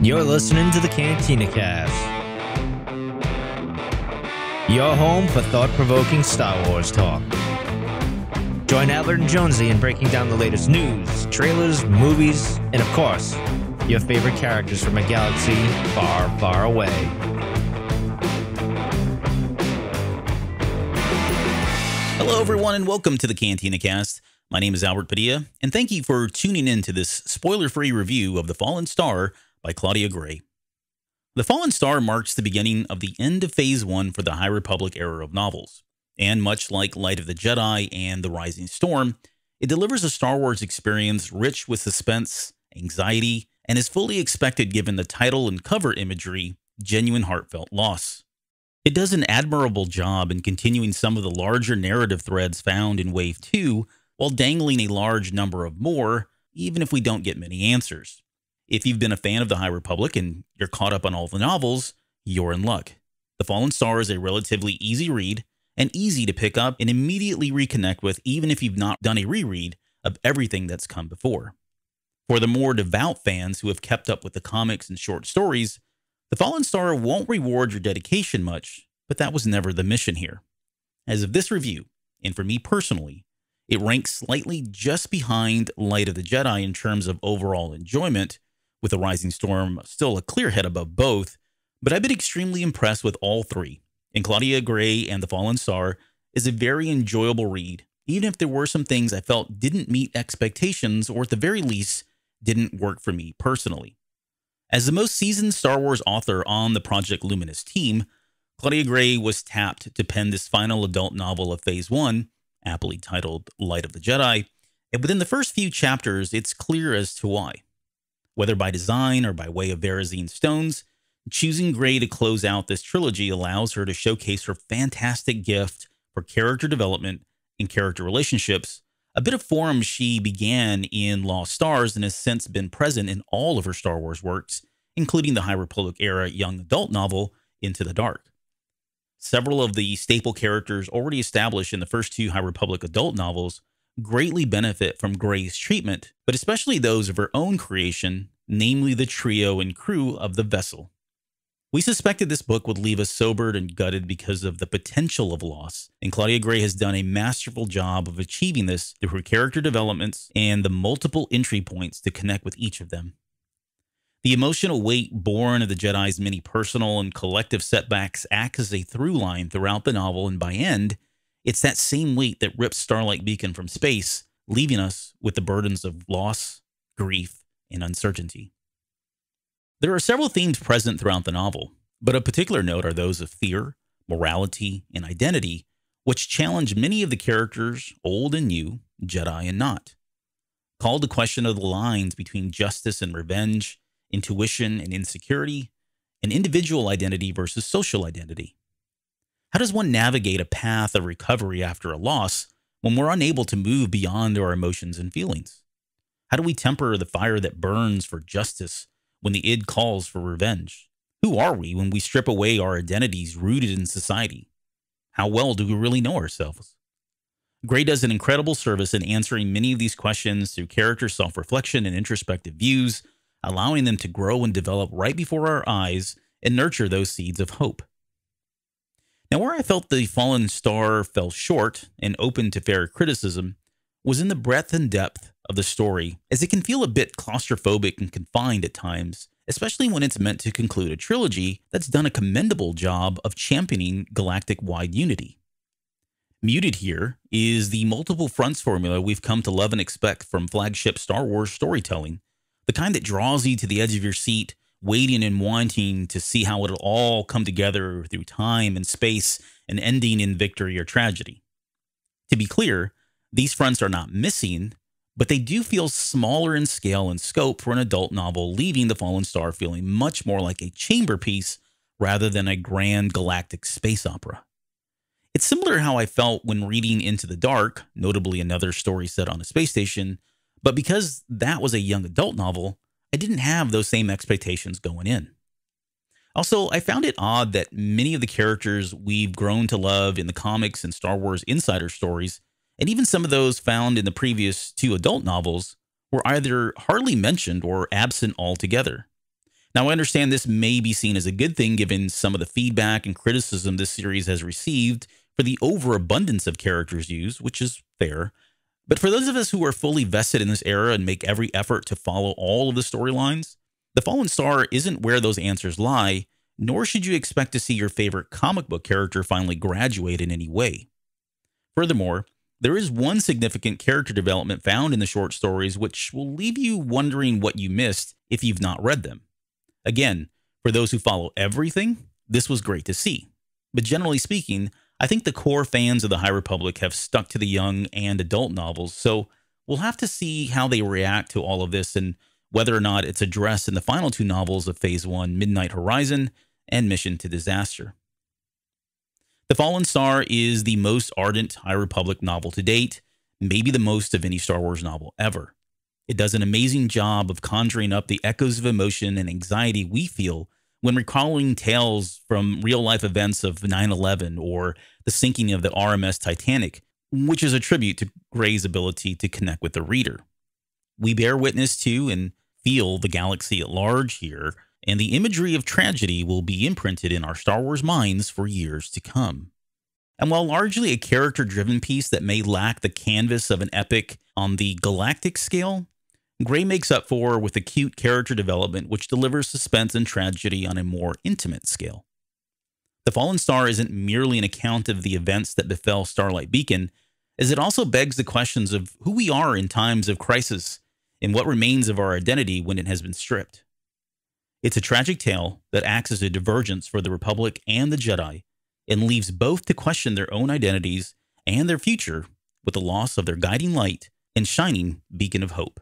You're listening to the Cantina Cast, your home for thought provoking Star Wars talk. Join Albert and Jonesy in breaking down the latest news, trailers, movies, and of course, your favorite characters from a galaxy far, far away. Hello, everyone, and welcome to the Cantina Cast. My name is Albert Padilla, and thank you for tuning in to this spoiler free review of The Fallen Star by Claudia Gray. The Fallen Star marks the beginning of the end of Phase 1 for the High Republic era of novels, and much like Light of the Jedi and The Rising Storm, it delivers a Star Wars experience rich with suspense, anxiety, and is fully expected given the title and cover imagery, genuine heartfelt loss. It does an admirable job in continuing some of the larger narrative threads found in Wave 2 while dangling a large number of more, even if we don't get many answers. If you've been a fan of the High Republic and you're caught up on all the novels, you're in luck. The Fallen Star is a relatively easy read and easy to pick up and immediately reconnect with, even if you've not done a reread of everything that's come before. For the more devout fans who have kept up with the comics and short stories, The Fallen Star won't reward your dedication much, but that was never the mission here. As of this review, and for me personally, it ranks slightly just behind Light of the Jedi in terms of overall enjoyment, with The Rising Storm still a clear head above both, but I've been extremely impressed with all three. And Claudia Gray and The Fallen Star is a very enjoyable read, even if there were some things I felt didn't meet expectations or at the very least didn't work for me personally. As the most seasoned Star Wars author on the Project Luminous team, Claudia Gray was tapped to pen this final adult novel of Phase 1, aptly titled Light of the Jedi. And within the first few chapters, it's clear as to why. Whether by design or by way of Verazine stones, choosing Grey to close out this trilogy allows her to showcase her fantastic gift for character development and character relationships, a bit of form she began in Lost Stars and has since been present in all of her Star Wars works, including the High Republic era young adult novel Into the Dark. Several of the staple characters already established in the first two High Republic adult novels greatly benefit from Gray's treatment, but especially those of her own creation, namely the trio and crew of the vessel. We suspected this book would leave us sobered and gutted because of the potential of loss, and Claudia Gray has done a masterful job of achieving this through her character developments and the multiple entry points to connect with each of them. The emotional weight born of the Jedi's many personal and collective setbacks acts as a through line throughout the novel, and by end, it's that same weight that rips Starlight Beacon from space, leaving us with the burdens of loss, grief, and uncertainty. There are several themes present throughout the novel, but of particular note are those of fear, morality, and identity, which challenge many of the characters, old and new, Jedi and not. Called to question of the lines between justice and revenge, intuition and insecurity, and individual identity versus social identity. How does one navigate a path of recovery after a loss when we're unable to move beyond our emotions and feelings? How do we temper the fire that burns for justice when the id calls for revenge? Who are we when we strip away our identities rooted in society? How well do we really know ourselves? Gray does an incredible service in answering many of these questions through character self reflection and introspective views, allowing them to grow and develop right before our eyes and nurture those seeds of hope. Now, where I felt the fallen star fell short and open to fair criticism was in the breadth and depth of the story, as it can feel a bit claustrophobic and confined at times, especially when it's meant to conclude a trilogy that's done a commendable job of championing galactic wide unity. Muted here is the multiple fronts formula we've come to love and expect from flagship Star Wars storytelling, the kind that draws you to the edge of your seat, waiting and wanting to see how it'll all come together through time and space and ending in victory or tragedy. To be clear, these fronts are not missing, but they do feel smaller in scale and scope for an adult novel, leaving The Fallen Star feeling much more like a chamber piece rather than a grand galactic space opera. It's similar how I felt when reading Into the Dark, notably another story set on a space station, but because that was a young adult novel, I didn't have those same expectations going in. Also, I found it odd that many of the characters we've grown to love in the comics and Star Wars insider stories, and even some of those found in the previous two adult novels, were either hardly mentioned or absent altogether. Now, I understand this may be seen as a good thing given some of the feedback and criticism this series has received for the overabundance of characters used, which is fair, but for those of us who are fully vested in this era and make every effort to follow all of the storylines, The Fallen Star isn't where those answers lie, nor should you expect to see your favorite comic book character finally graduate in any way. Furthermore, there is one significant character development found in the short stories which will leave you wondering what you missed if you've not read them. Again, for those who follow everything, this was great to see. But generally speaking, I think the core fans of the High Republic have stuck to the young and adult novels, so we'll have to see how they react to all of this and whether or not it's addressed in the final two novels of Phase 1, Midnight Horizon and Mission to Disaster. The Fallen Star is the most ardent High Republic novel to date, maybe the most of any Star Wars novel ever. It does an amazing job of conjuring up the echoes of emotion and anxiety we feel when recalling tales from real life events of 9 11 or the sinking of the RMS Titanic, which is a tribute to Gray's ability to connect with the reader. We bear witness to and feel the galaxy at large here, and the imagery of tragedy will be imprinted in our Star Wars minds for years to come. And while largely a character driven piece that may lack the canvas of an epic on the galactic scale, Gray makes up for with acute character development, which delivers suspense and tragedy on a more intimate scale. The Fallen Star isn't merely an account of the events that befell Starlight Beacon, as it also begs the questions of who we are in times of crisis and what remains of our identity when it has been stripped. It's a tragic tale that acts as a divergence for the Republic and the Jedi and leaves both to question their own identities and their future with the loss of their guiding light and shining beacon of hope.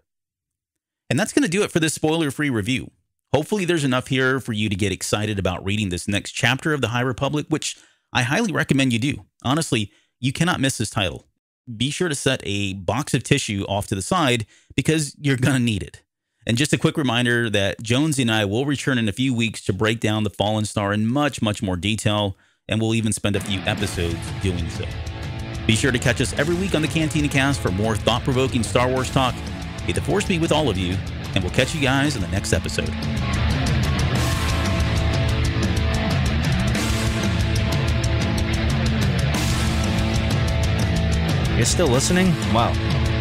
And that's going to do it for this spoiler free review. Hopefully, there's enough here for you to get excited about reading this next chapter of The High Republic, which I highly recommend you do. Honestly, you cannot miss this title. Be sure to set a box of tissue off to the side because you're going to need it. And just a quick reminder that Jonesy and I will return in a few weeks to break down The Fallen Star in much, much more detail, and we'll even spend a few episodes doing so. Be sure to catch us every week on the Cantina Cast for more thought provoking Star Wars talk May the force be with all of you, and we'll catch you guys in the next episode. You're still listening? Wow,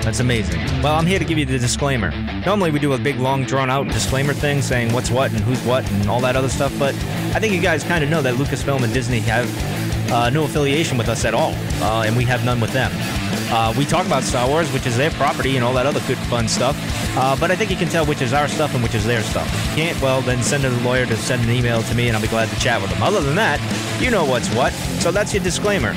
that's amazing. Well, I'm here to give you the disclaimer. Normally, we do a big, long, drawn out disclaimer thing saying what's what and who's what and all that other stuff, but I think you guys kind of know that Lucasfilm and Disney have uh, no affiliation with us at all, uh, and we have none with them. Uh, we talk about Star Wars, which is their property, and all that other good fun stuff. Uh, but I think you can tell which is our stuff and which is their stuff. If you can't? Well, then send a lawyer to send an email to me, and I'll be glad to chat with them. Other than that, you know what's what. So that's your disclaimer.